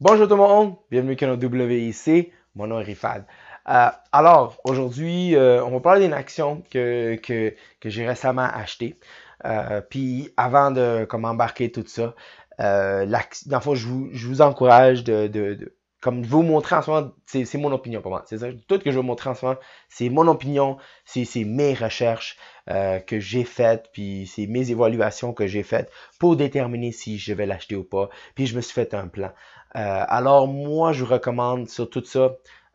Bonjour tout le monde, bienvenue au notre WIC, mon nom est Rifad. Euh, alors, aujourd'hui, euh, on va parler d'une action que, que, que j'ai récemment achetée. Euh, puis avant de comme, embarquer tout ça, dans le fond, je vous, je vous encourage de, de comme je vous montrer en ce moment, c'est mon opinion pour moi. C'est ça, tout ce que je veux vous montrer en ce moment, c'est mon opinion, c'est mes recherches euh, que j'ai faites, puis c'est mes évaluations que j'ai faites pour déterminer si je vais l'acheter ou pas. Puis je me suis fait un plan. Euh, alors moi, je vous recommande sur tout ça,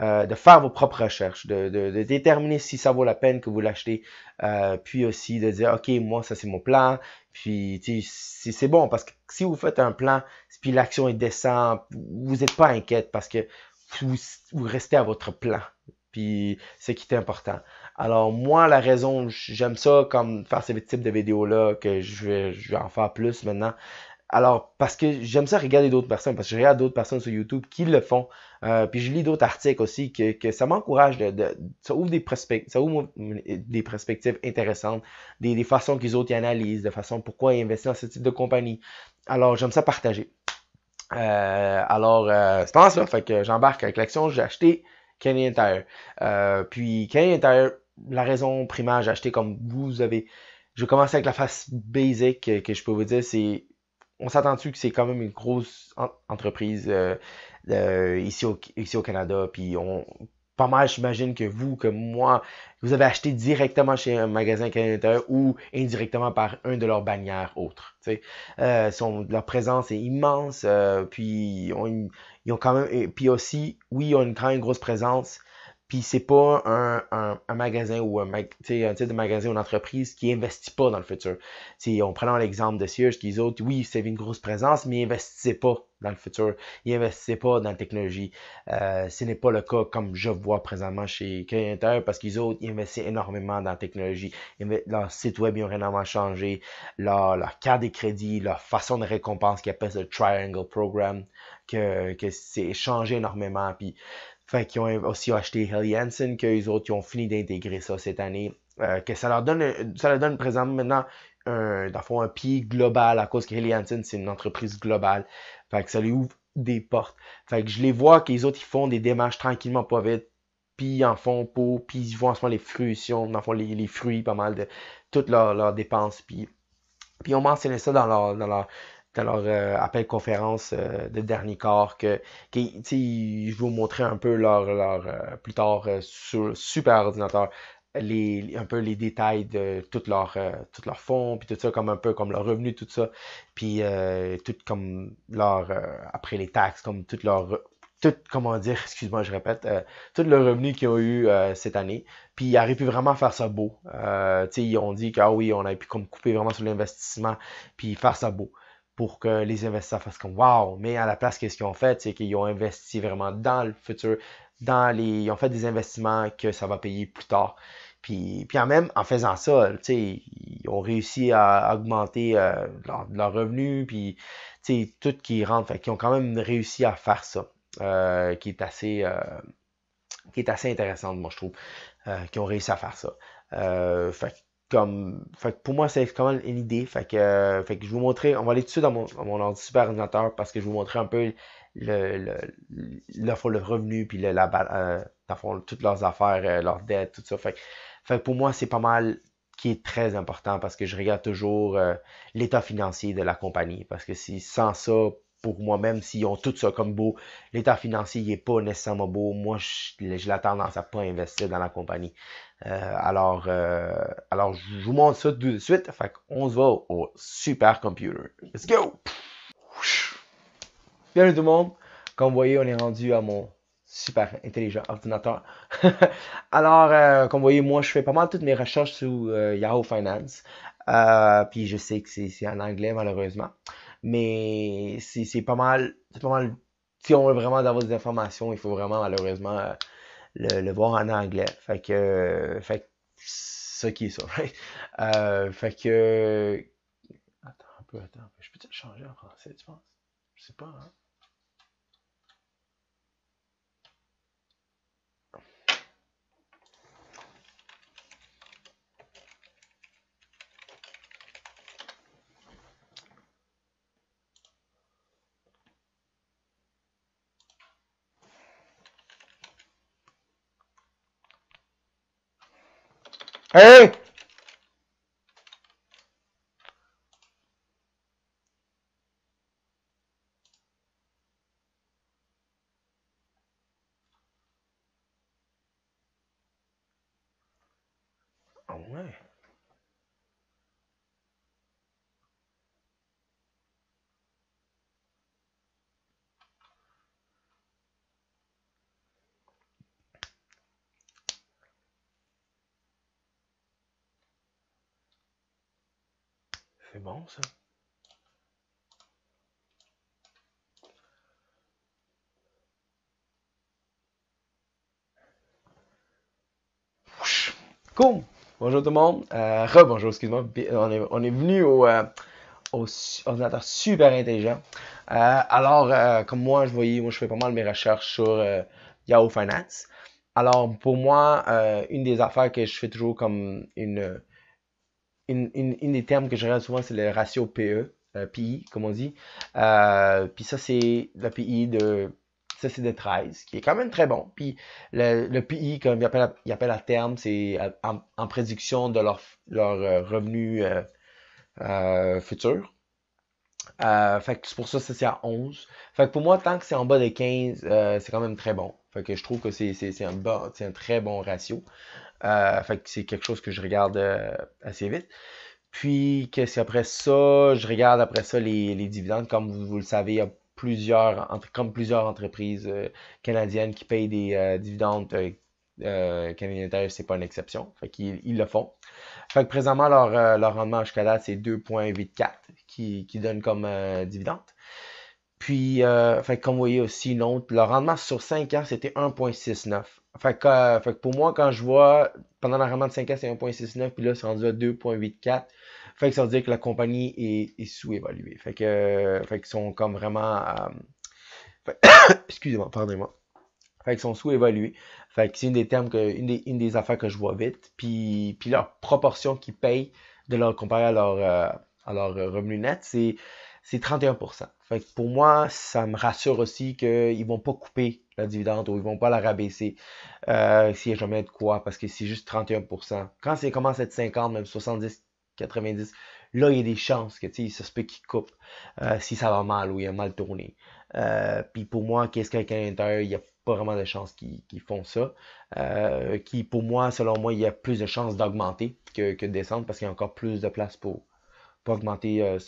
euh, de faire vos propres recherches, de, déterminer si ça vaut la peine que vous l'achetez, euh, puis aussi de dire, OK, moi, ça c'est mon plan, puis c'est bon, parce que si vous faites un plan, puis l'action est descend, vous n'êtes pas inquiète parce que vous, restez à votre plan, puis c'est qui est important. Alors moi, la raison, j'aime ça comme faire ce type de vidéos-là, que je vais, je vais en faire plus maintenant, alors, parce que j'aime ça regarder d'autres personnes, parce que je regarde d'autres personnes sur YouTube qui le font. Euh, puis je lis d'autres articles aussi, que, que ça m'encourage, de, ça, ouvre des ça ouvre des perspectives intéressantes, des, des façons qu'ils autres y analysent, de façon pourquoi ils investissent dans ce type de compagnie. Alors, j'aime ça partager. Euh, alors, euh, c'est pas ça, fait que j'embarque avec l'action, j'ai acheté Canadian Tire. puis Kenny Tire, la raison primaire, j'ai acheté comme vous avez. Je commence avec la face basic que je peux vous dire, c'est on s'attend tu que c'est quand même une grosse entreprise euh, ici, au, ici au Canada. Puis on pas mal, j'imagine que vous, que moi, vous avez acheté directement chez un magasin canadien ou indirectement par un de leurs bannières autres. Euh, leur présence est immense. Euh, puis ils ont quand même. Et, puis aussi, oui, ils ont quand même une grosse présence puis c'est pas un, un, magasin ou un, un type de magasin ou une entreprise qui investit pas dans le futur. Si on prenant l'exemple de Sears, qu'ils autres, oui, c'est une grosse présence, mais ils pas dans le futur. Ils investissaient pas dans la technologie. Euh, ce n'est pas le cas comme je vois présentement chez Créateur parce qu'ils autres, ils investissent énormément dans la technologie. Ils, leur site web, ils ont changé. Leur, leur carte des crédits, leur façon de récompense qu'ils appellent le Triangle Program, que, que c'est changé énormément. Puis fait qu'ils ont aussi acheté Hansen que qu'eux autres, ils ont fini d'intégrer ça cette année. Euh, que ça leur donne, ça leur donne présentement maintenant un, dans fond, un pied global à cause que Hilly Hansen, c'est une entreprise globale. Fait que ça lui ouvre des portes. Fait que je les vois que les autres, ils font des démarches tranquillement, pas vite. Puis ils en font pour, puis ils voient en ce moment les fruits, dans le fond, les, les fruits, pas mal de toutes leurs dépenses. Puis, puis on mentionnait ça dans leur, dans leur dans leur euh, appel conférence euh, de dernier corps que, je vous montrer un peu leur, euh, plus tard sur super ordinateur un peu les détails de tout leur, tout leur fonds, puis tout ça, comme un peu comme leur revenu, tout ça, puis tout comme leur, après les taxes, comme tout leur, comment dire, excuse-moi, je répète, tout le revenu qu'ils ont eu cette année. Puis ils auraient pu vraiment faire ça beau. ils ont dit que ah oui, on a pu comme couper vraiment sur l'investissement, puis faire ça beau pour que les investisseurs fassent comme wow, mais à la place, qu'est-ce qu'ils ont fait? C'est qu'ils ont investi vraiment dans le futur, dans les. Ils ont fait des investissements que ça va payer plus tard. Puis, puis en même, en faisant ça, ils ont réussi à augmenter leurs leur revenus, puis tout qui rentre. qui ont quand même réussi à faire ça, euh, qui est assez. Euh, qui est assez intéressante, moi, je trouve, euh, qui ont réussi à faire ça. fait comme fait que pour moi c'est quand même une idée fait que, euh, fait que je vous montrer on va aller dessus dans mon, dans mon super ordinateur parce que je vais vous montrer un peu le le, le revenu puis le, la euh, toutes leurs affaires euh, leurs dettes tout ça fait fait que pour moi c'est pas mal qui est très important parce que je regarde toujours l'état financier de la compagnie parce que si sans ça pour moi, même s'ils ont tout ça comme beau, l'état financier n'est pas nécessairement beau. Moi, j'ai la tendance à pas investir dans la compagnie. Euh, alors, euh, alors, je vous montre ça tout de suite. Fait on se va au, super computer Let's go! Bienvenue tout le monde. Comme vous voyez, on est rendu à mon super intelligent ordinateur. alors, euh, comme vous voyez, moi, je fais pas mal toutes mes recherches sur Yahoo Finance. puis je sais que c'est en anglais, malheureusement. Mais c'est pas mal. C'est pas mal. Si on veut vraiment avoir des informations, il faut vraiment malheureusement euh, le, voir en anglais. Fait que. Euh, fait que ça qui est ça, right? euh, fait que. Attends un peu, attends. Je peux-tu le changer en français, tu penses? Je sais pas, hein? 哎。C'est bon ça. Cool. Bonjour tout le monde. Euh, Rebonjour, excuse-moi. Euh, on est, venu au, euh, ordinateur super intelligent. Euh, alors, comme moi, je voyais, moi je fais pas mal mes recherches sur Yahoo Finance. Alors, pour moi, une des affaires que je fais toujours comme une une, des termes que je regarde souvent, c'est le ratio PE, euh, PI, comme on dit. Euh, puis ça, c'est le PI de. Ça, de 13, qui est quand même très bon. Puis le, PI, comme ils appellent, il appelle à terme, c'est euh, en, prédiction de leur, leur revenu futur. Euh, fait que c'est pour ça que c'est à 11. Fait que pour moi, tant que c'est en bas de 15, euh, c'est quand même très bon. Fait que je trouve que c'est, un, un très bon ratio. Euh, fait que c'est quelque chose que je regarde assez vite. Puis, qu'est-ce qu'après ça, je regarde après ça les, dividendes. Comme vous, le savez, il y a plusieurs, entre, comme plusieurs entreprises canadiennes qui payent des dividendes euh, Canadian c'est pas une exception. Fait qu'ils ils le font. Fait que présentement, leur, euh, leur rendement jusqu'à là c'est 2,84 qui, qui donne comme euh, dividende. Puis, euh, fait comme vous voyez aussi, une autre, le rendement sur 5 ans, c'était 1,69. Fait que, pour moi, quand je vois, pendant le rendement de 5 ans, c'est 1,69, puis là, c'est rendu à 2,84. Fait que ça veut dire que la compagnie est, est sous-évaluée. Fait que, fait qu'ils sont comme vraiment. Excusez-moi, pardonnez-moi. Fait qu'ils sont sous-évalués. Fait que c'est une des termes que, une des, affaires que je vois vite. Puis, puis leur proportion qu'ils payent de leur comparer à leur, euh, euh, revenu net, c'est, c'est 31%. Fait que pour moi, ça me rassure aussi qu'ils vont pas couper la dividende ou ils vont pas la rabaisser euh, s'il n'y a jamais de quoi, parce que c'est juste 31%. Quand c'est commence à être 50, même 70, 90, là, il y a des chances que, tu sais, ça se peut qu'il coupe si ça va mal ou il a mal tourné. Puis pour moi, qu'est-ce qu'un intérieur, il y pas vraiment de chances qu'ils font ça. Euh, qui, pour moi, selon moi, il y a plus de chances d'augmenter que, de descendre parce qu'il y a encore plus de place pour, augmenter euh,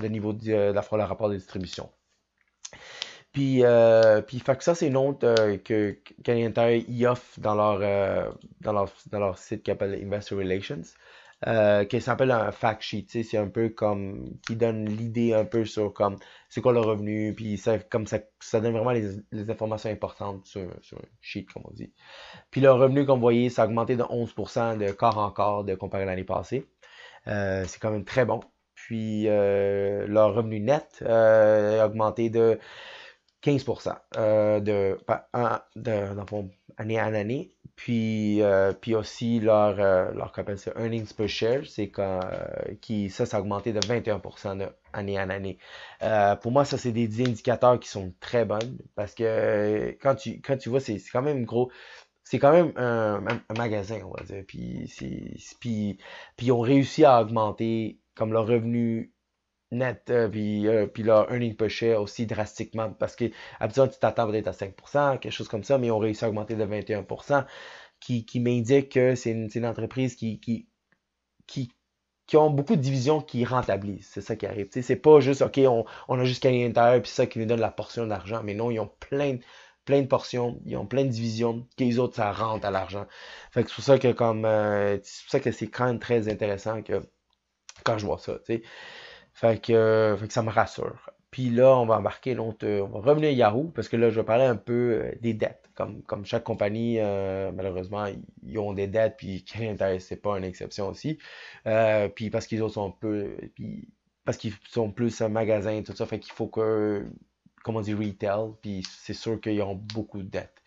le niveau de, euh, la fraude le rapport de distribution. Puis, puis fait ça, c'est une autre que Canadian y offre dans leur, dans leur, dans leur site qui s'appelle Investor Relations. Euh, qui s'appelle un fact sheet. C'est un peu comme qui donne l'idée un peu sur comme c'est quoi le revenu, puis ça, comme ça, ça donne vraiment les, informations importantes sur, sur, un sheet, comme on dit. Puis le revenu, comme vous voyez, ça a augmenté de 11% de corps en corps de comparé à l'année passée. Euh, c'est quand même très bon. Puis euh, le leur revenu net a augmenté de 15 euh, de, de, dans fond, année en année. Puis, euh, puis aussi, leur, euh, leur c'est earnings per share, c'est quand, euh, qui, ça, ça augmenté de 21 de année en année. pour moi, ça, c'est des indicateurs qui sont très bonnes parce que quand tu, quand tu vois, c'est quand même gros c'est quand même un, magasin, on va dire. Puis, puis, puis ils ont réussi à augmenter comme leur revenu net, euh, euh, puis, là, puis leur earning per aussi drastiquement. Parce que habituellement, tu t'attends peut à 5%, quelque chose comme ça, mais on réussit à augmenter de 21%, qui, qui m'indique que c'est une, entreprise qui, qui, qui, ont beaucoup de divisions qui rentabilisent. C'est ça qui arrive. C'est pas juste, OK, on, a juste gagné l'intérieur, puis ça qui nous donne la portion d'argent. Mais non, ils ont plein de plein de portions, ils ont plein de divisions, que les autres, ça rentre à l'argent. Fait que c'est pour ça que comme euh, c'est pour ça que c'est quand même très intéressant que quand je vois ça. sais. Fait que, euh, que ça me rassure. Puis là, on va embarquer euh, On va revenir à Yahoo parce que là, je vais parler un peu euh, des dettes. Comme, comme chaque compagnie, malheureusement, ils ont des dettes, puis Ce c'est pas une exception aussi. puis parce qu'ils ont sont peu. Puis parce qu'ils sont plus un magasin et tout ça, fait qu'il faut que. Comment dit, retail, puis c'est sûr qu'ils ont beaucoup de dettes.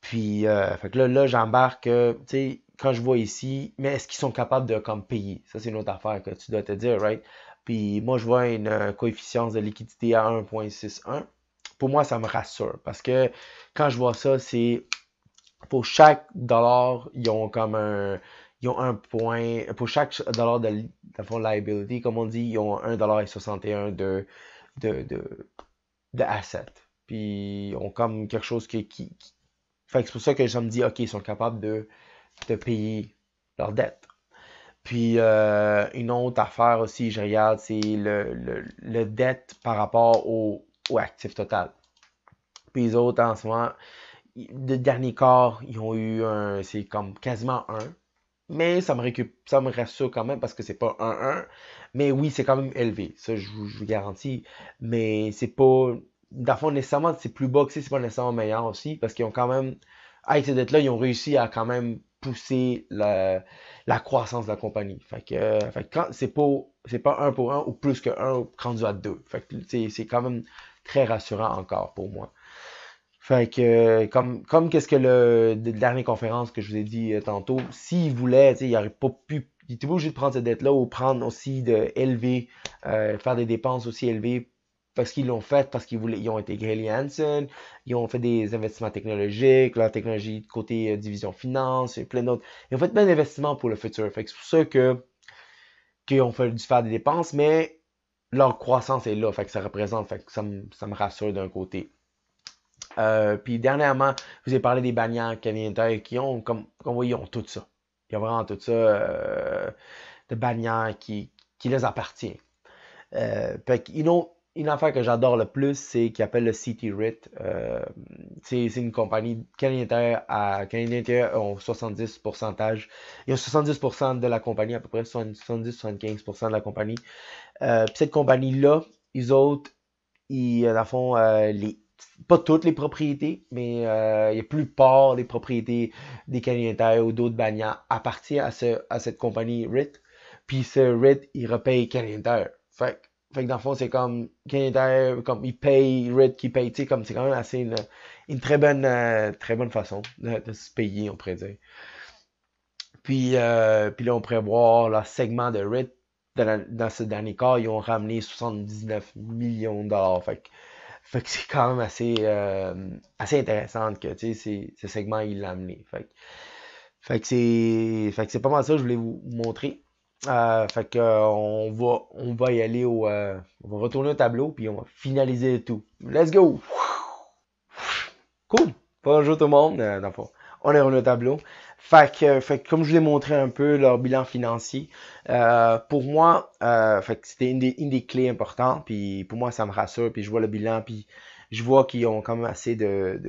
Puis, là, là j'embarque, tu sais, quand je vois ici, mais est-ce qu'ils sont capables de comme payer? Ça, c'est une autre affaire que tu dois te dire, right? Puis moi, je vois une euh, coefficient de liquidité à 1.61. Pour moi, ça me rassure parce que quand je vois ça, c'est pour chaque dollar, ils ont comme un, ils ont un point, pour chaque dollar de, de fond comme on dit, ils ont 1,61$ de, de, de, de Puis ils ont comme quelque chose qui. qui, Fait c'est pour ça que je me dis, ok, ils sont capables de, de payer leur dette. Puis euh, une autre affaire aussi, je regarde, c'est le, le, dette par rapport au, actif total. Puis les autres en ce moment, le dernier corps, ils ont eu un, c'est comme quasiment un. Mais ça me, récup... ça me rassure quand même parce que c'est pas un 1. Mais oui, c'est quand même élevé. Ça, je vous, garantis. Mais c'est pas. Dans fond, nécessairement, c'est plus bas que c'est pas nécessairement meilleur aussi parce qu'ils ont quand même. Avec ces dettes-là, ils ont réussi à quand même pousser la, croissance de la compagnie. Fait que, quand c'est pas, c'est pas un pour un ou plus que un tu à deux. Fait c'est quand même très rassurant encore pour moi. Fait que, comme, comme qu'est-ce que le, dernière conférence que je vous ai dit euh, tantôt, s'il voulait, il n'aurait pas pu, il était obligé de prendre cette dette-là ou prendre aussi de élevé, euh, faire des dépenses aussi élevées parce qu'ils l'ont fait, parce qu'ils voulaient, ils ont intégré les Hansen, ils ont fait des investissements technologiques, la technologie côté euh, division finance et plein d'autres. Ils ont fait plein d'investissements pour le futur. Fait que c'est pour ça que qu'ils ont fait dû faire des dépenses, mais leur croissance est là. Fait que ça représente, ça, me, rassure d'un côté. Euh, puis dernièrement, je vous ai parlé des bannières qui ont, comme, vous voyez, ont tout ça. Ils ont vraiment tout ça euh, de bannières qui, les appartient. Euh, ont une affaire que j'adore le plus, c'est qu'ils appellent le City Rit. Euh, c'est une compagnie canadienne à canadienne euh, ont 70%. Ils ont 70% de la compagnie, à peu près 70-75% de la compagnie. Euh, cette compagnie-là, ils autres, ils, dans font, les, pas toutes les propriétés, mais il y plus part des propriétés des Canadiens ou d'autres bannières appartient à, cette compagnie Rit. Puis ce Rit, il repaye Canadiens Fait fait que dans le fond, c'est comme Canadair, comme il paye, Red qui paye, tu comme c'est quand même assez une, très bonne euh, très bonne façon de, se payer, on pourrait dire. Puis, euh, puis là, on pourrait voir le segment de Red dans, ce dernier cas ils ont ramené 79 millions de dollars. Fait que, c'est quand même assez, euh, assez intéressant que tu sais, ce segment, il l'a amené. Fait fait que c'est pas mal ça que je voulais vous montrer. Euh, fait que on va on va y aller au euh, on va retourner au tableau puis on va finaliser tout. Let's go. Cool. Bonjour tout le monde. Euh, dans on est revenu au tableau. Fait que, fait comme je vous ai montré un peu leur bilan financier, pour moi, c'était une des, clés importantes. Puis pour moi, ça me rassure. Puis je vois le bilan. Puis je vois qu'ils ont quand même assez de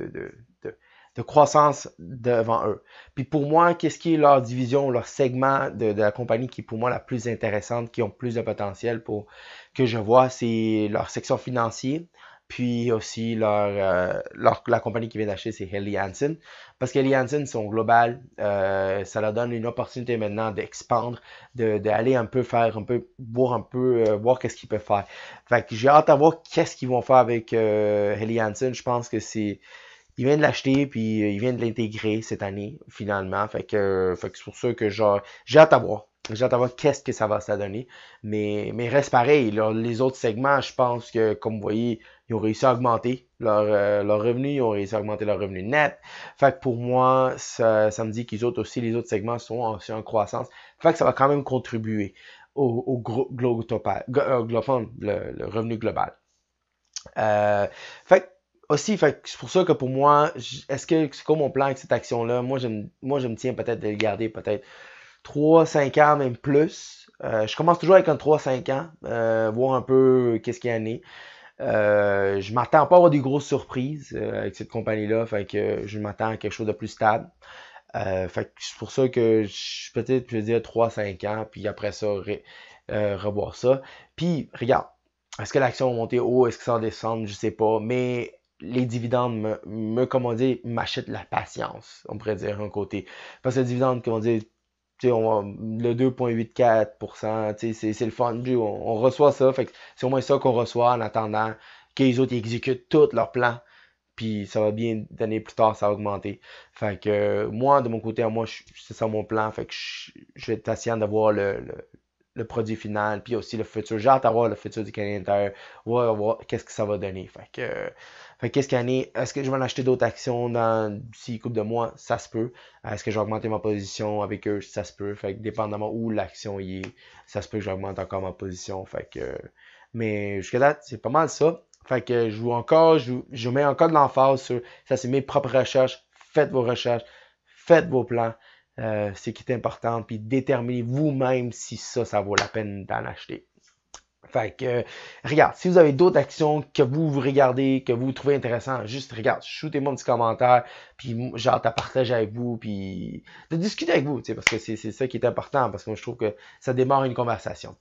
de croissance devant eux. Puis pour moi, qu'est-ce qui est leur division, leur segment de, la compagnie qui est pour moi la plus intéressante, qui ont plus de potentiel pour que je vois, c'est leur section financière, puis aussi leur, euh, la compagnie qui vient d'acheter, c'est Helly Hansen. Parce que Helly Hansen sont global, euh, ça leur donne une opportunité maintenant d'expandre, d'aller un peu faire, un peu voir un peu, euh, voir qu'est-ce qu'ils peuvent faire. Fait que j'ai hâte à voir qu'est-ce qu'ils vont faire avec Helly Hansen. Je pense que c'est il vient de l'acheter, puis euh, il vient de l'intégrer cette année, finalement. Fait que, fait que c'est pour ça que j'ai hâte à voir. J'ai hâte à voir qu'est-ce que ça va ça donner. Mais, mais reste pareil. les autres segments, je pense que, comme vous voyez, ils ont réussi à augmenter leur, euh, leur revenu. Ils ont réussi à augmenter leur revenu net. Fait que pour moi, ça, ça me dit qu'ils autres aussi, les autres segments sont en, en croissance. Fait que ça va quand même contribuer au, au gros, global, euh, le, revenu global. Euh, fait aussi, c'est pour ça que pour moi, est-ce que c'est quoi mon plan avec cette action-là? Moi, je me, moi, je me tiens peut-être de le garder peut-être 3-5 ans, même plus. Euh, je commence toujours avec un 3-5 ans, euh, voir un peu qu'est-ce qu'il y en est Euh, je m'attends pas à avoir des grosses surprises euh, avec cette compagnie-là, fait que je m'attends à quelque chose de plus stable. fait c'est pour ça que je peut-être je dire 3-5 ans, puis après ça, euh, revoir ça. Puis regarde, est-ce que l'action va monter haut? Est-ce que ça va descendre? Je sais pas. Mais les dividendes me, comment dire, m'achètent la patience, on pourrait dire, un côté. Parce que le dividende, comment dire, on, le 2,84%, c'est le fun. On, on, reçoit ça. Fait c'est au moins ça qu'on reçoit en attendant que les autres exécutent tous leurs plans. Puis ça va bien donner plus tard, ça va augmenter. Fait que moi, de mon côté, moi, c'est ça mon plan. Fait que je, vais être patient d'avoir le, produit final. Puis aussi le futur. J'ai hâte d'avoir le futur du calendrier voir qu'est-ce que ça va donner. Fait que. Fait qu'est-ce qu'il y Est-ce que je vais en acheter d'autres actions dans six coupe de mois? Ça se peut. Euh, est-ce que je vais augmenter ma position avec eux? Ça se peut. Fait que dépendamment où l'action y est, ça se peut que j'augmente encore ma position. Fait que. Mais jusqu'à là, c'est pas mal ça. Fait que je vous encore, je, je mets encore de l'emphase sur ça, c'est mes propres recherches. Faites vos recherches, faites vos plans. Euh, c'est qui est important, puis déterminez vous-même si ça, ça vaut la peine d'en acheter. Fait que, regarde, si vous avez d'autres actions que vous, vous regardez, que vous trouvez intéressantes, juste regarde, shootez-moi un petit commentaire, puis genre, t'as partager avec vous, puis de discuter avec vous, tu sais, parce que c'est ça qui est important, parce que je trouve que ça démarre une conversation.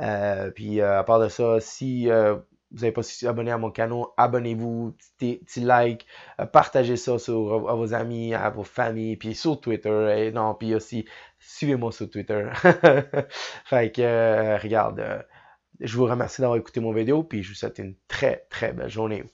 Euh, puis, euh, à part de ça, si euh, vous n'avez pas abonné à mon canal, abonnez-vous, petit, like, euh, partagez ça sur, à vos amis, à vos familles, puis sur Twitter, et non, puis aussi, suivez-moi sur Twitter. fait que, regarde, euh, je vous remercie d'avoir écouté mon vidéo, puis je vous souhaite une très, très belle journée.